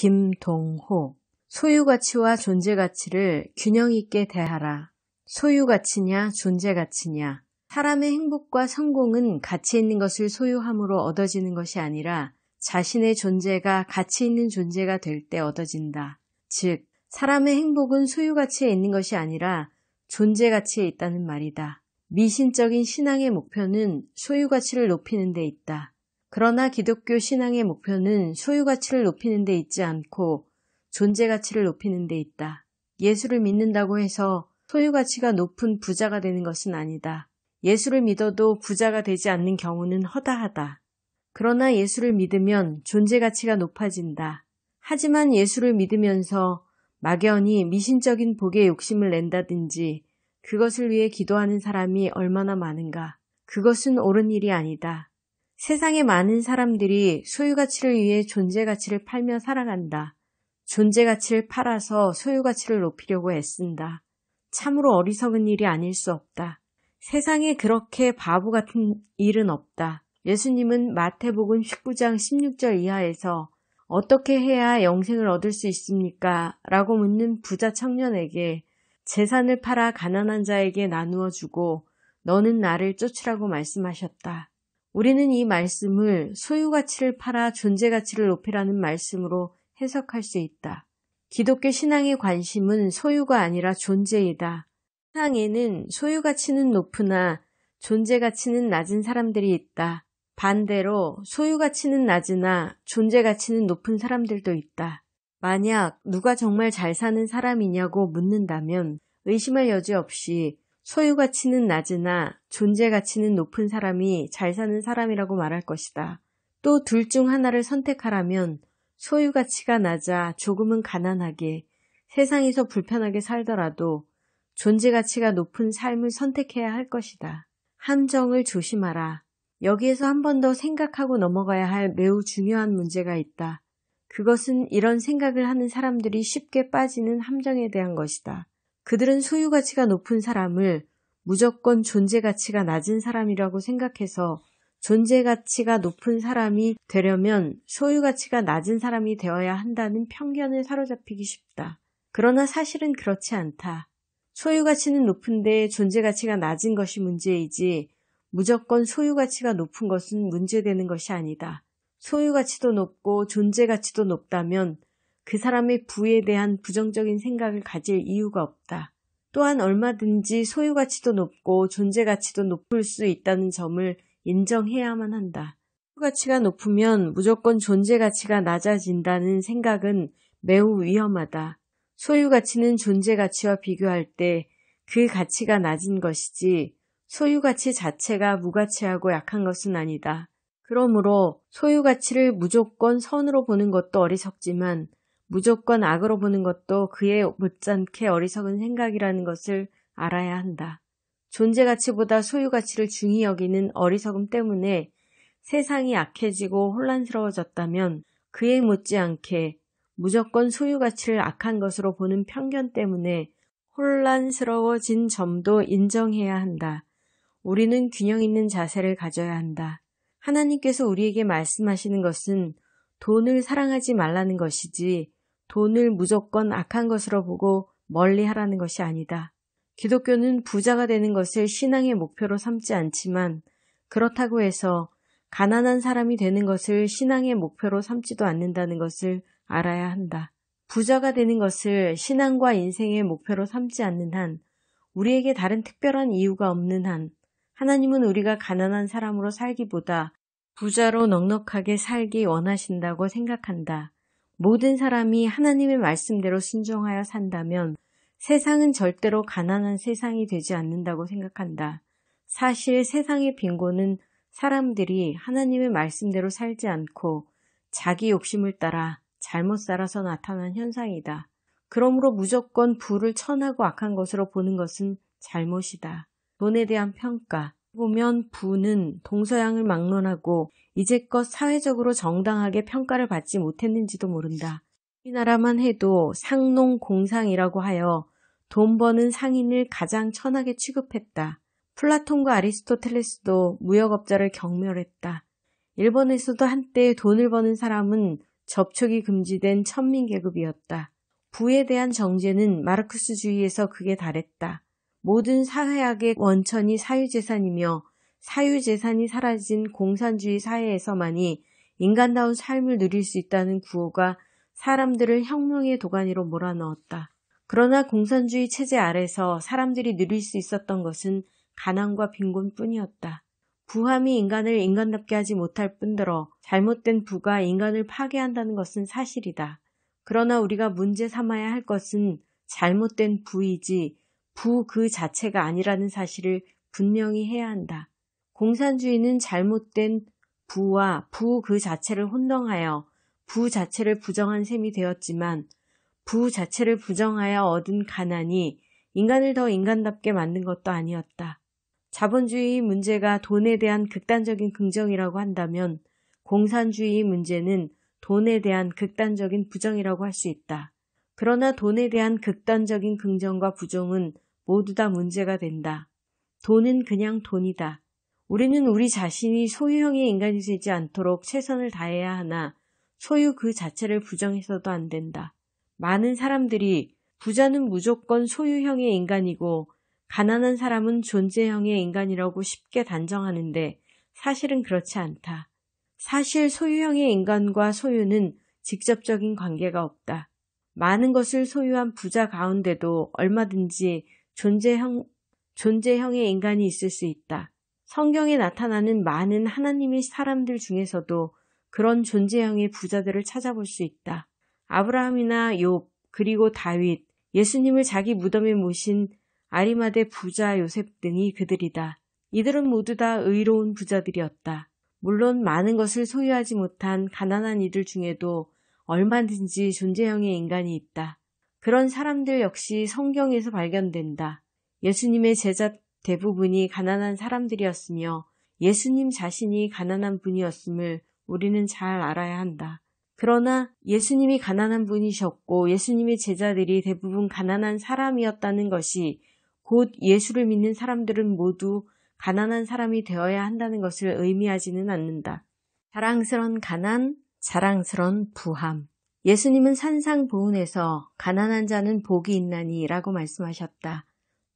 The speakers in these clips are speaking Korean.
김동호 소유가치와 존재가치를 균형 있게 대하라. 소유가치냐 존재가치냐 사람의 행복과 성공은 가치 있는 것을 소유함으로 얻어지는 것이 아니라 자신의 존재가 가치 있는 존재가 될 때 얻어진다. 즉 사람의 행복은 소유가치에 있는 것이 아니라 존재가치에 있다는 말이다. 미신적인 신앙의 목표는 소유가치를 높이는 데 있다. 그러나 기독교 신앙의 목표는 소유 가치를 높이는 데 있지 않고 존재 가치를 높이는 데 있다. 예수를 믿는다고 해서 소유 가치가 높은 부자가 되는 것은 아니다. 예수를 믿어도 부자가 되지 않는 경우는 허다하다. 그러나 예수를 믿으면 존재 가치가 높아진다. 하지만 예수를 믿으면서 막연히 미신적인 복에 욕심을 낸다든지 그것을 위해 기도하는 사람이 얼마나 많은가. 그것은 옳은 일이 아니다. 세상의 많은 사람들이 소유가치를 위해 존재가치를 팔며 살아간다. 존재가치를 팔아서 소유가치를 높이려고 애쓴다. 참으로 어리석은 일이 아닐 수 없다. 세상에 그렇게 바보 같은 일은 없다. 예수님은 마태복음 19장 16절 이하에서 어떻게 해야 영생을 얻을 수 있습니까? 라고 묻는 부자 청년에게 재산을 팔아 가난한 자에게 나누어 주고 너는 나를 쫓으라고 말씀하셨다. 우리는 이 말씀을 소유가치를 팔아 존재가치를 높이라는 말씀으로 해석할 수 있다. 기독교 신앙의 관심은 소유가 아니라 존재이다. 세상에는 소유가치는 높으나 존재가치는 낮은 사람들이 있다. 반대로 소유가치는 낮으나 존재가치는 높은 사람들도 있다. 만약 누가 정말 잘 사는 사람이냐고 묻는다면 의심할 여지 없이 소유 가치는 낮으나 존재 가치는 높은 사람이 잘 사는 사람이라고 말할 것이다. 또 둘 중 하나를 선택하라면 소유 가치가 낮아 조금은 가난하게 세상에서 불편하게 살더라도 존재 가치가 높은 삶을 선택해야 할 것이다. 함정을 조심하라. 여기에서 한 번 더 생각하고 넘어가야 할 매우 중요한 문제가 있다. 그것은 이런 생각을 하는 사람들이 쉽게 빠지는 함정에 대한 것이다. 그들은 소유 가치가 높은 사람을 무조건 존재 가치가 낮은 사람이라고 생각해서 존재 가치가 높은 사람이 되려면 소유 가치가 낮은 사람이 되어야 한다는 편견을 사로잡히기 쉽다. 그러나 사실은 그렇지 않다. 소유 가치는 높은데 존재 가치가 낮은 것이 문제이지 무조건 소유 가치가 높은 것은 문제되는 것이 아니다. 소유 가치도 높고 존재 가치도 높다면 그 사람의 부에 대한 부정적인 생각을 가질 이유가 없다. 또한 얼마든지 소유 가치도 높고 존재 가치도 높을 수 있다는 점을 인정해야만 한다. 소유 가치가 높으면 무조건 존재 가치가 낮아진다는 생각은 매우 위험하다. 소유 가치는 존재 가치와 비교할 때 그 가치가 낮은 것이지 소유 가치 자체가 무가치하고 약한 것은 아니다. 그러므로 소유 가치를 무조건 선으로 보는 것도 어리석지만 무조건 악으로 보는 것도 그의 못지않게 어리석은 생각이라는 것을 알아야 한다. 존재 가치보다 소유 가치를 중히 여기는 어리석음 때문에 세상이 악해지고 혼란스러워졌다면 그에 못지않게 무조건 소유 가치를 악한 것으로 보는 편견 때문에 혼란스러워진 점도 인정해야 한다. 우리는 균형 있는 자세를 가져야 한다. 하나님께서 우리에게 말씀하시는 것은 돈을 사랑하지 말라는 것이지 돈을 무조건 악한 것으로 보고 멀리 하라는 것이 아니다. 기독교는 부자가 되는 것을 신앙의 목표로 삼지 않지만 그렇다고 해서 가난한 사람이 되는 것을 신앙의 목표로 삼지도 않는다는 것을 알아야 한다. 부자가 되는 것을 신앙과 인생의 목표로 삼지 않는 한, 우리에게 다른 특별한 이유가 없는 한, 하나님은 우리가 가난한 사람으로 살기보다 부자로 넉넉하게 살기 원하신다고 생각한다. 모든 사람이 하나님의 말씀대로 순종하여 산다면 세상은 절대로 가난한 세상이 되지 않는다고 생각한다. 사실 세상의 빈곤은 사람들이 하나님의 말씀대로 살지 않고 자기 욕심을 따라 잘못 살아서 나타난 현상이다. 그러므로 무조건 부를 천하고 악한 것으로 보는 것은 잘못이다. 돈에 대한 평가, 보면 부는 동서양을 막론하고 이제껏 사회적으로 정당하게 평가를 받지 못했는지도 모른다. 우리나라만 해도 상농공상이라고 하여 돈 버는 상인을 가장 천하게 취급했다. 플라톤과 아리스토텔레스도 무역업자를 경멸했다. 일본에서도 한때 돈을 버는 사람은 접촉이 금지된 천민계급이었다. 부에 대한 정제는 마르크스주의에서 극에 달했다. 모든 사회학의 원천이 사유재산이며 사유재산이 사라진 공산주의 사회에서만이 인간다운 삶을 누릴 수 있다는 구호가 사람들을 혁명의 도가니로 몰아넣었다. 그러나 공산주의 체제 아래서 사람들이 누릴 수 있었던 것은 가난과 빈곤뿐이었다. 부함이 인간을 인간답게 하지 못할 뿐더러 잘못된 부가 인간을 파괴한다는 것은 사실이다. 그러나 우리가 문제 삼아야 할 것은 잘못된 부이지 부그 자체가 아니라는 사실을 분명히 해야 한다. 공산주의는 잘못된 부와 부 그 자체를 혼동하여 부 자체를 부정한 셈이 되었지만 부 자체를 부정하여 얻은 가난이 인간을 더 인간답게 만든 것도 아니었다. 자본주의 문제가 돈에 대한 극단적인 긍정이라고 한다면 공산주의 문제는 돈에 대한 극단적인 부정이라고 할 수 있다. 그러나 돈에 대한 극단적인 긍정과 부정은 모두 다 문제가 된다. 돈은 그냥 돈이다. 우리는 우리 자신이 소유형의 인간이 되지 않도록 최선을 다해야 하나 소유 그 자체를 부정해서도 안 된다. 많은 사람들이 부자는 무조건 소유형의 인간이고 가난한 사람은 존재형의 인간이라고 쉽게 단정하는데 사실은 그렇지 않다. 사실 소유형의 인간과 소유는 직접적인 관계가 없다. 많은 것을 소유한 부자 가운데도 얼마든지 존재형, 존재형의 인간이 있을 수 있다. 성경에 나타나는 많은 하나님의 사람들 중에서도 그런 존재형의 부자들을 찾아볼 수 있다. 아브라함이나 욥 그리고 다윗, 예수님을 자기 무덤에 모신 아리마대 부자 요셉 등이 그들이다. 이들은 모두 다 의로운 부자들이었다. 물론 많은 것을 소유하지 못한 가난한 이들 중에도 얼마든지 존재형의 인간이 있다. 그런 사람들 역시 성경에서 발견된다. 예수님의 제자 대부분이 가난한 사람들이었으며 예수님 자신이 가난한 분이었음을 우리는 잘 알아야 한다. 그러나 예수님이 가난한 분이셨고 예수님의 제자들이 대부분 가난한 사람이었다는 것이 곧 예수를 믿는 사람들은 모두 가난한 사람이 되어야 한다는 것을 의미하지는 않는다. 자랑스런 가난, 자랑스런 부함. 예수님은 산상보훈에서 가난한 자는 복이 있나니라고 말씀하셨다.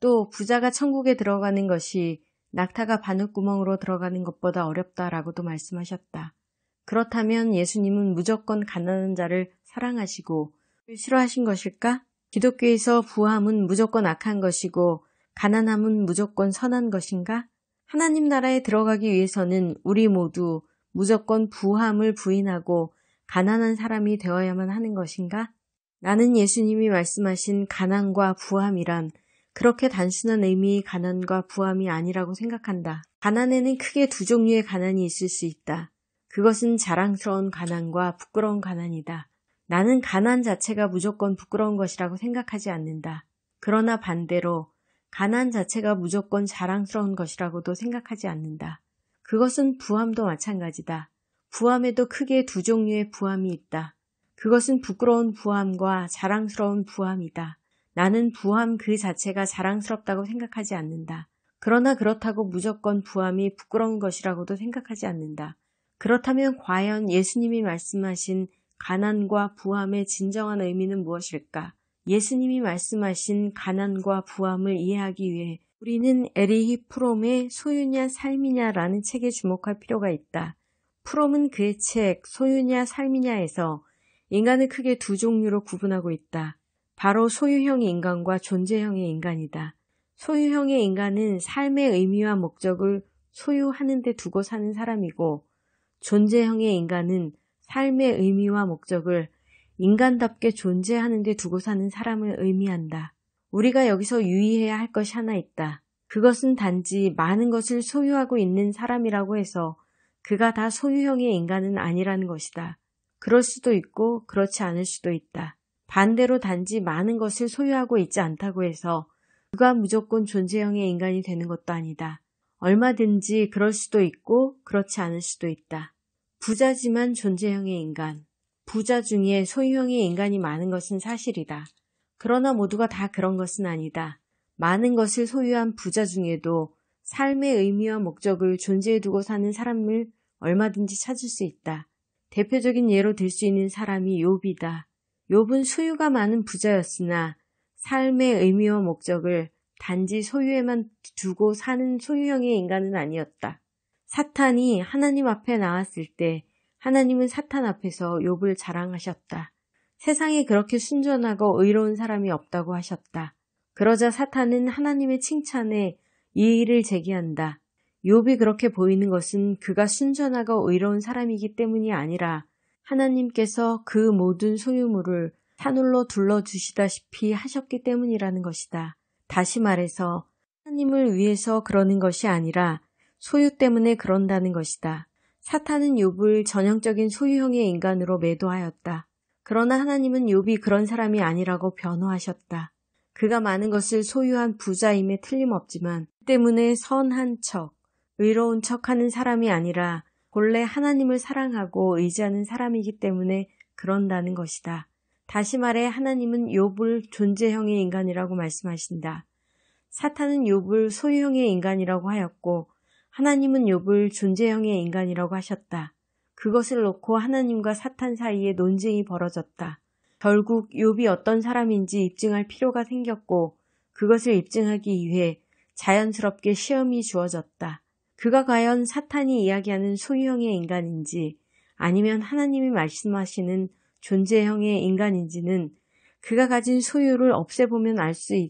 또 부자가 천국에 들어가는 것이 낙타가 바늘구멍으로 들어가는 것보다 어렵다라고도 말씀하셨다. 그렇다면 예수님은 무조건 가난한 자를 사랑하시고 싫어하신 것일까? 기독교에서 부함은 무조건 악한 것이고 가난함은 무조건 선한 것인가? 하나님 나라에 들어가기 위해서는 우리 모두 무조건 부함을 부인하고 가난한 사람이 되어야만 하는 것인가? 나는 예수님이 말씀하신 가난과 부함이란 그렇게 단순한 의미의 가난과 부함이 아니라고 생각한다. 가난에는 크게 두 종류의 가난이 있을 수 있다. 그것은 자랑스러운 가난과 부끄러운 가난이다. 나는 가난 자체가 무조건 부끄러운 것이라고 생각하지 않는다. 그러나 반대로 가난 자체가 무조건 자랑스러운 것이라고도 생각하지 않는다. 그것은 부함도 마찬가지다. 부함에도 크게 두 종류의 부함이 있다. 그것은 부끄러운 부함과 자랑스러운 부함이다. 나는 부함 그 자체가 자랑스럽다고 생각하지 않는다. 그러나 그렇다고 무조건 부함이 부끄러운 것이라고도 생각하지 않는다. 그렇다면 과연 예수님이 말씀하신 가난과 부함의 진정한 의미는 무엇일까? 예수님이 말씀하신 가난과 부함을 이해하기 위해 우리는 에리히 프롬의 소유냐 삶이냐라는 책에 주목할 필요가 있다. 프롬은 그의 책 소유냐 삶이냐에서 인간을 크게 두 종류로 구분하고 있다. 바로 소유형의 인간과 존재형의 인간이다. 소유형의 인간은 삶의 의미와 목적을 소유하는 데 두고 사는 사람이고 존재형의 인간은 삶의 의미와 목적을 인간답게 존재하는 데 두고 사는 사람을 의미한다. 우리가 여기서 유의해야 할 것이 하나 있다. 그것은 단지 많은 것을 소유하고 있는 사람이라고 해서 그가 다 소유형의 인간은 아니라는 것이다. 그럴 수도 있고 그렇지 않을 수도 있다. 반대로 단지 많은 것을 소유하고 있지 않다고 해서 그가 무조건 존재형의 인간이 되는 것도 아니다. 얼마든지 그럴 수도 있고 그렇지 않을 수도 있다. 부자지만 존재형의 인간. 부자 중에 소유형의 인간이 많은 것은 사실이다. 그러나 모두가 다 그런 것은 아니다. 많은 것을 소유한 부자 중에도 삶의 의미와 목적을 존재해 두고 사는 사람을 얼마든지 찾을 수 있다. 대표적인 예로 들 수 있는 사람이 욥이다. 욥은 소유가 많은 부자였으나 삶의 의미와 목적을 단지 소유에만 두고 사는 소유형의 인간은 아니었다. 사탄이 하나님 앞에 나왔을 때 하나님은 사탄 앞에서 욥을 자랑하셨다. 세상에 그렇게 순전하고 의로운 사람이 없다고 하셨다. 그러자 사탄은 하나님의 칭찬에 이의를 제기한다. 욥이 그렇게 보이는 것은 그가 순전하고 의로운 사람이기 때문이 아니라 하나님께서 그 모든 소유물을 산울로 둘러주시다시피 하셨기 때문이라는 것이다. 다시 말해서 하나님을 위해서 그러는 것이 아니라 소유 때문에 그런다는 것이다. 사탄은 욥을 전형적인 소유형의 인간으로 매도하였다. 그러나 하나님은 욥이 그런 사람이 아니라고 변호하셨다. 그가 많은 것을 소유한 부자임에 틀림없지만 그 때문에 선한 척, 의로운 척하는 사람이 아니라 본래 하나님을 사랑하고 의지하는 사람이기 때문에 그런다는 것이다. 다시 말해 하나님은 욥을 존재형의 인간이라고 말씀하신다. 사탄은 욥을 소유형의 인간이라고 하였고 하나님은 욥을 존재형의 인간이라고 하셨다. 그것을 놓고 하나님과 사탄 사이에 논쟁이 벌어졌다. 결국 욥이 어떤 사람인지 입증할 필요가 생겼고 그것을 입증하기 위해 자연스럽게 시험이 주어졌다. 그가 과연 사탄이 이야기하는 소유형의 인간인지 아니면 하나님이 말씀하시는 존재형의 인간인지는 그가 가진 소유를 없애보면 알 수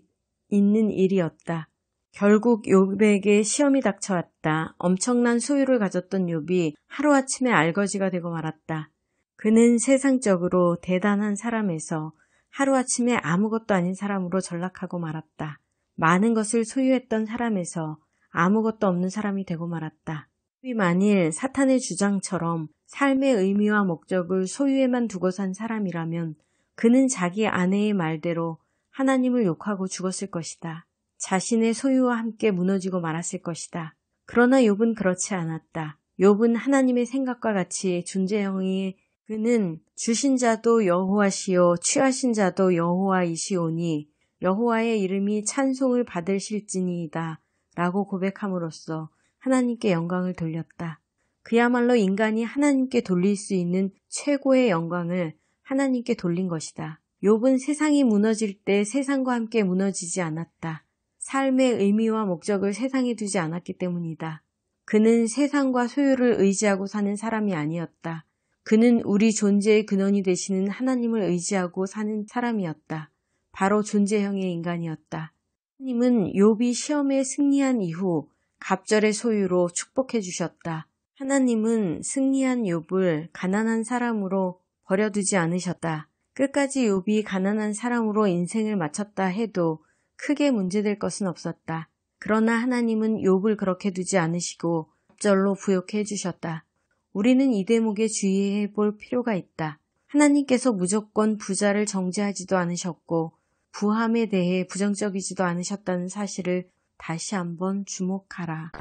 있는 일이었다. 결국 욥에게 시험이 닥쳐왔다. 엄청난 소유를 가졌던 욥이 하루아침에 알거지가 되고 말았다. 그는 세상적으로 대단한 사람에서 하루아침에 아무것도 아닌 사람으로 전락하고 말았다. 많은 것을 소유했던 사람에서 아무것도 없는 사람이 되고 말았다. 만일 사탄의 주장처럼 삶의 의미와 목적을 소유에만 두고 산 사람이라면 그는 자기 아내의 말대로 하나님을 욕하고 죽었을 것이다. 자신의 소유와 함께 무너지고 말았을 것이다. 그러나 욥은 그렇지 않았다. 욥은 하나님의 생각과 같이 존재형이 그는 주신 자도 여호와시요 취하신 자도 여호와이시오니 여호와의 이름이 찬송을 받으실지니이다 라고 고백함으로써 하나님께 영광을 돌렸다. 그야말로 인간이 하나님께 돌릴 수 있는 최고의 영광을 하나님께 돌린 것이다. 욥은 세상이 무너질 때 세상과 함께 무너지지 않았다. 삶의 의미와 목적을 세상에 두지 않았기 때문이다. 그는 세상과 소유를 의지하고 사는 사람이 아니었다. 그는 우리 존재의 근원이 되시는 하나님을 의지하고 사는 사람이었다. 바로 존재형의 인간이었다. 하나님은 욥이 시험에 승리한 이후 갑절의 소유로 축복해 주셨다. 하나님은 승리한 욥을 가난한 사람으로 버려두지 않으셨다. 끝까지 욥이 가난한 사람으로 인생을 마쳤다 해도 크게 문제될 것은 없었다. 그러나 하나님은 욥을 그렇게 두지 않으시고 절로 부욕해 주셨다. 우리는 이 대목에 주의해 볼 필요가 있다. 하나님께서 무조건 부자를 정죄하지도 않으셨고 부함에 대해 부정적이지도 않으셨다는 사실을 다시 한번 주목하라.